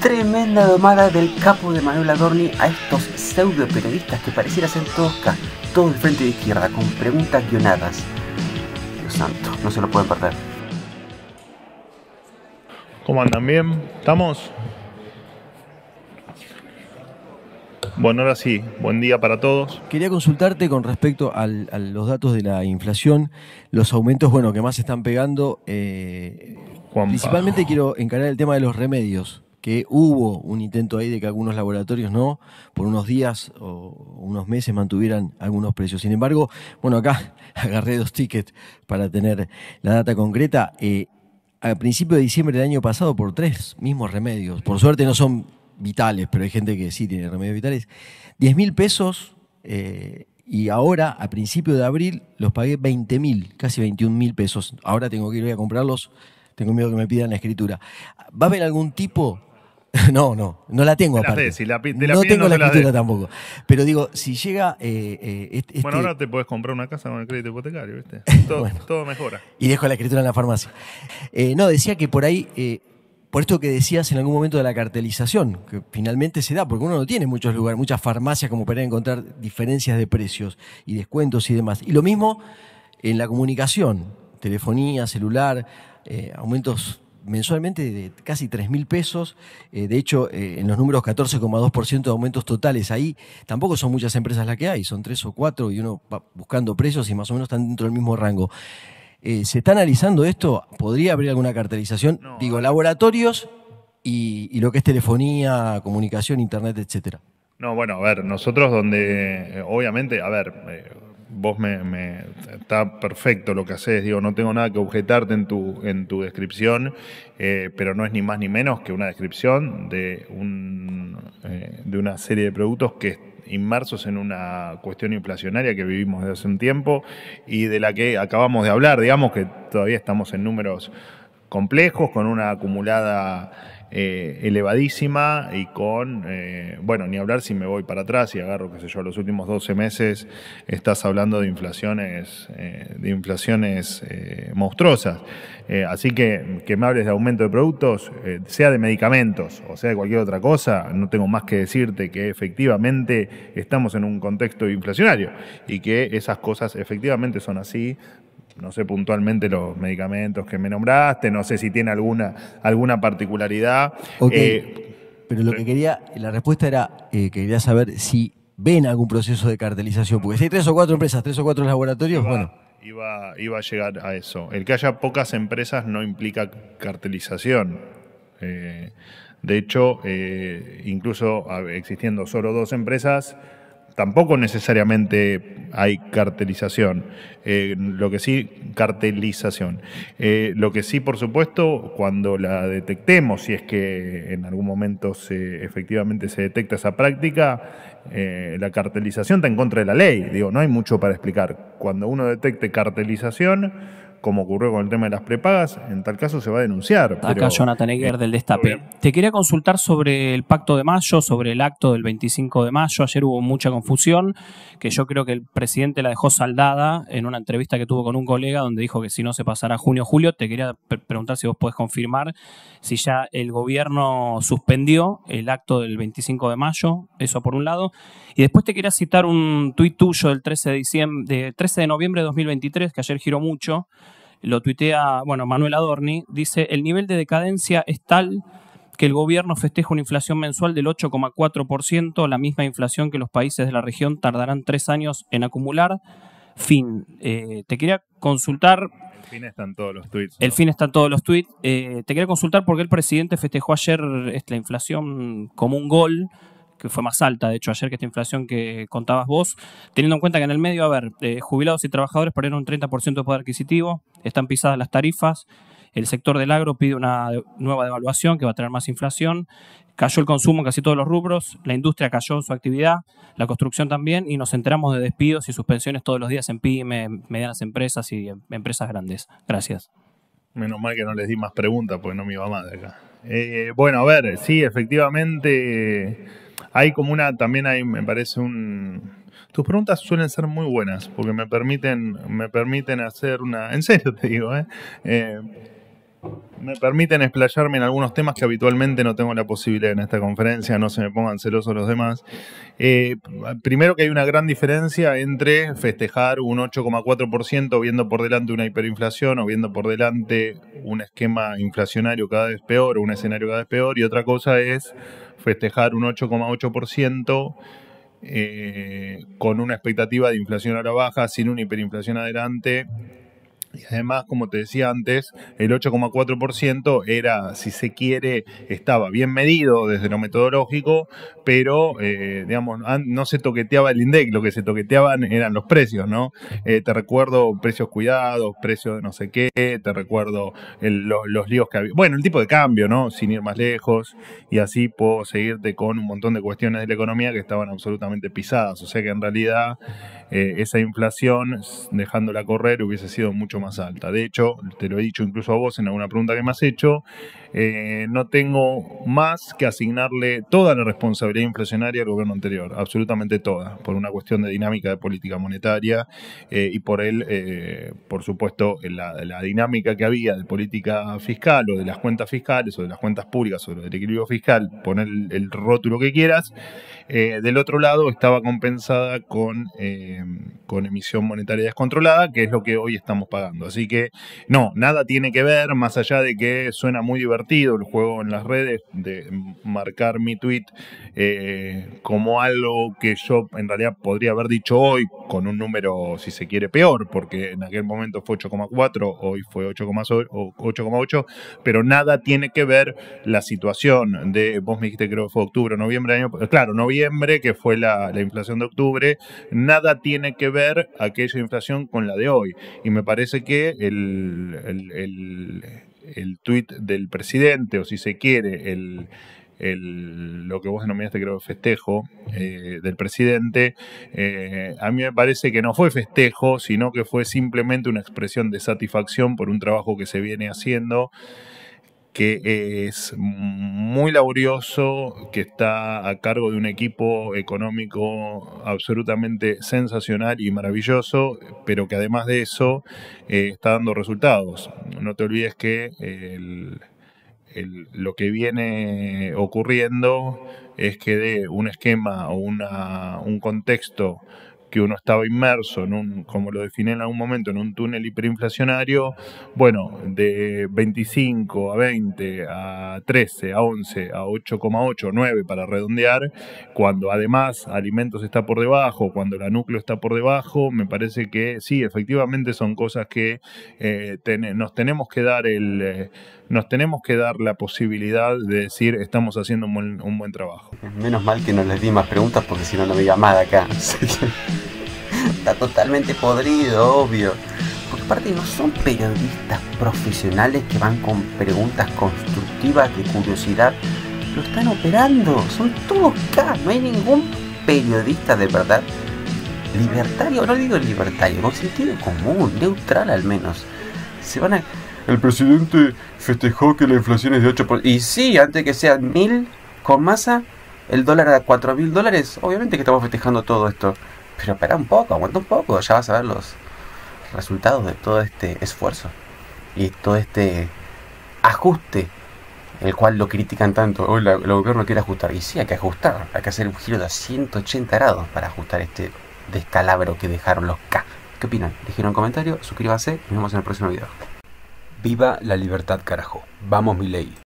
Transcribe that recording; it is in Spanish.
Tremenda domada del capo de Manuel Adorni a estos pseudo periodistas que pareciera ser todos acá, todo frente de izquierda, con preguntas guionadas. Dios santo, no se lo pueden perder. ¿Cómo andan? ¿Bien? ¿Estamos? Bueno, ahora sí, buen día para todos. Quería consultarte con respecto a los datos de la inflación, los aumentos, bueno, que más se están pegando. Eh, principalmente quiero encarar el tema de los remedios que hubo un intento ahí de que algunos laboratorios no, por unos días o unos meses mantuvieran algunos precios. Sin embargo, bueno, acá agarré dos tickets para tener la data concreta. Eh, a principios de diciembre del año pasado, por tres mismos remedios, por suerte no son vitales, pero hay gente que sí tiene remedios vitales, 10 mil pesos. Eh, y ahora, a principio de abril, los pagué 20 mil, casi 21 mil pesos. Ahora tengo que ir a comprarlos, tengo miedo que me pidan la escritura. ¿Va a haber algún tipo No, no, no la tengo aparte. no tengo la escritura tampoco. Pero digo, si llega. Eh, eh, este bueno, ahora te puedes comprar una casa con el crédito hipotecario, ¿viste? Todo, mejora. Y dejo la escritura en la farmacia. Eh, no, decía que por ahí. por esto que decías en algún momento de la cartelización, que finalmente se da, porque uno no tiene muchos lugares, muchas farmacias como para encontrar diferencias de precios y descuentos y demás. Y lo mismo en la comunicación, telefonía, celular, aumentos mensualmente de casi 3 mil pesos. Eh, de hecho, eh, en los números 14,2% de aumentos totales. Ahí tampoco son muchas empresas las que hay, son tres o cuatro y uno va buscando precios y más o menos están dentro del mismo rango. Eh, ¿Se está analizando esto? ¿Podría haber alguna cartelización? Digo, laboratorios y, y, lo que es telefonía, comunicación, internet, etcétera. No, bueno, a ver, nosotros donde, obviamente, a ver, vos me, está perfecto lo que haces, digo, no tengo nada que objetarte en tu, en tu descripción, eh, pero no es ni más ni menos que una descripción de, un, eh, de una serie de productos que inmersos en una cuestión inflacionaria que vivimos desde hace un tiempo y de la que acabamos de hablar, digamos que todavía estamos en números complejos, con una acumulada eh, elevadísima y con, eh, bueno, ni hablar si me voy para atrás y agarro, qué sé yo, los últimos 12 meses estás hablando de inflaciones, eh, de inflaciones monstruosas. así que que me hables de aumento de productos, sea de medicamentos o sea de cualquier otra cosa, no tengo más que decirte que efectivamente estamos en un contexto inflacionario y que esas cosas efectivamente son así, no sé puntualmente los medicamentos que me nombraste, no sé si tiene alguna, alguna particularidad. Eh, pero lo que eh, quería, la respuesta era, eh, quería saber si ven algún proceso de cartelización, porque si hay tres o cuatro empresas, tres o cuatro laboratorios, bueno. Iba, a llegar a eso. El que haya pocas empresas no implica cartelización. de hecho, incluso existiendo solo dos empresas, tampoco necesariamente hay cartelización. Eh, lo que sí, cartelización. Eh, lo que sí, por supuesto, cuando la detectemos, si es que en algún momento se, efectivamente se detecta esa práctica, eh, la cartelización está en contra de la ley. Digo, no hay mucho para explicar. Cuando uno detecte cartelización, como ocurrió con el tema de las prepagas, en tal caso se va a denunciar. Acá Jonathan Egger del Destape. Te quería consultar sobre el pacto de mayo, sobre el acto del 25 de mayo. Ayer hubo mucha confusión, que yo creo que el presidente la dejó saldada en una entrevista que tuvo con un colega donde dijo que si no se pasará junio julio. Te quería preguntar si vos podés confirmar si ya el gobierno suspendió el acto del 25 de mayo, eso por un lado. Y después te quería citar un tuit tuyo del 13 de, de 13 de noviembre de 2023, que ayer giró mucho lo tuitea, bueno, Manuel Adorni, dice, el nivel de decadencia es tal que el gobierno festeja una inflación mensual del 8,4%, la misma inflación que los países de la región tardarán tres años en acumular. Fin. Eh, te quería consultar. El fin están todos los tweets. El fin están todos los tweets. Eh, te quería consultar porque el presidente festejó ayer este, la inflación como un gol que fue más alta, de hecho, ayer que esta inflación que eh, contabas vos, teniendo en cuenta que en el medio, a ver, eh, jubilados y trabajadores perdieron un 30% de poder adquisitivo, están pisadas las tarifas, el sector del agro pide una nueva devaluación que va a traer más inflación, cayó el consumo en casi todos los rubros, la industria cayó en su actividad, la construcción también, y nos enteramos de despidos y suspensiones todos los días en pymes, medianas empresas y empresas grandes. Gracias. Menos mal que no les di más preguntas porque no me iba mal de acá. Eh, bueno, a ver, sí, efectivamente hay como una, también hay, me parece un... Tus preguntas suelen ser muy buenas porque me permiten, me permiten hacer una... En serio te digo, ¿eh? eh me permiten explayarme en algunos temas que habitualmente no tengo la posibilidad en esta conferencia, no se me pongan celosos los demás. Eh, primero que hay una gran diferencia entre festejar un 8,4% viendo por delante una hiperinflación o viendo por delante un esquema inflacionario cada vez peor o un escenario cada vez peor y otra cosa es festejar un 8,8%. Eh, con una expectativa de inflación a la baja, sin una hiperinflación adelante, y además, como te decía antes, el 8,4% era, si se quiere, estaba bien medido desde lo metodológico, pero, eh, digamos, no se toqueteaba el INDEC, lo que se toqueteaban eran los precios, ¿no? Eh, te recuerdo precios cuidados, precios de no sé qué, te recuerdo los líos que había. Bueno, el tipo de cambio, ¿no? Sin ir más lejos, y así puedo seguirte con un montón de cuestiones de la economía que estaban absolutamente pisadas. O sea que en realidad eh, esa inflación, dejándola correr, hubiese sido mucho más más alta. De hecho, te lo he dicho incluso a vos en alguna pregunta que me has hecho, eh, no tengo más que asignarle toda la responsabilidad inflacionaria al gobierno anterior, absolutamente toda, por una cuestión de dinámica de política monetaria eh, y por él, eh, por supuesto, la, dinámica que había de política fiscal o de las cuentas fiscales o de las cuentas públicas o del equilibrio fiscal, poner el, el rótulo que quieras, del otro lado estaba compensada con, con emisión monetaria descontrolada, que es lo que hoy estamos pagando. Así que no, nada tiene que ver, más allá de que suena muy divertido el juego en las redes, de marcar mi tweet eh, como algo que yo en realidad podría haber dicho hoy con un número, si se quiere, peor, porque en aquel momento fue 8,4, hoy fue 8,8, pero nada tiene que ver la situación de, vos me dijiste creo que fue octubre, noviembre, año, claro, noviembre, que fue la, inflación de octubre, nada tiene que ver aquella inflación con la de hoy. Y me parece que el, el, el, tuit del presidente, o si se quiere, el, lo que vos denominaste creo festejo eh, del presidente, eh, a mí me parece que no fue festejo, sino que fue simplemente una expresión de satisfacción por un trabajo que se viene haciendo que es muy laborioso, que está a cargo de un equipo económico absolutamente sensacional y maravilloso, pero que además de eso eh, está dando resultados. No te olvides que lo que viene ocurriendo es que de un esquema o un contexto que uno estaba inmerso en un, como lo definí en algún momento, en un túnel hiperinflacionario, bueno, de 25 a 20, a 13, a 11, a 8,8, 9 para redondear, cuando además alimentos está por debajo, cuando la núcleo está por debajo, me parece que sí, efectivamente son cosas que eh, nos tenemos que dar el... Eh, nos tenemos que dar la posibilidad de decir estamos haciendo un buen, trabajo. Menos mal que no les di más preguntas porque si no, no me nada acá. Está totalmente podrido, obvio. Porque aparte no son periodistas profesionales que van con preguntas constructivas de curiosidad. Lo están operando, son todos K, no hay ningún periodista de verdad libertario, no digo libertario, con sentido común, neutral al menos. Se van a el presidente festejó que la inflación es de 8%. Y sí, antes que sea 1000 con masa, el dólar a 4000 dólares, obviamente que estamos festejando todo esto. Pero espera un poco, aguanta un poco, ya vas a ver los resultados de todo este esfuerzo y todo este ajuste, el cual lo critican tanto. Hoy el gobierno quiere ajustar. Y sí, hay que ajustar, hay que hacer un giro de 180 grados para ajustar este descalabro que dejaron los K. ¿Qué opinan? Dejen un comentario, suscríbanse y nos vemos en el próximo video. Viva la libertad, carajo. Vamos, mi ley.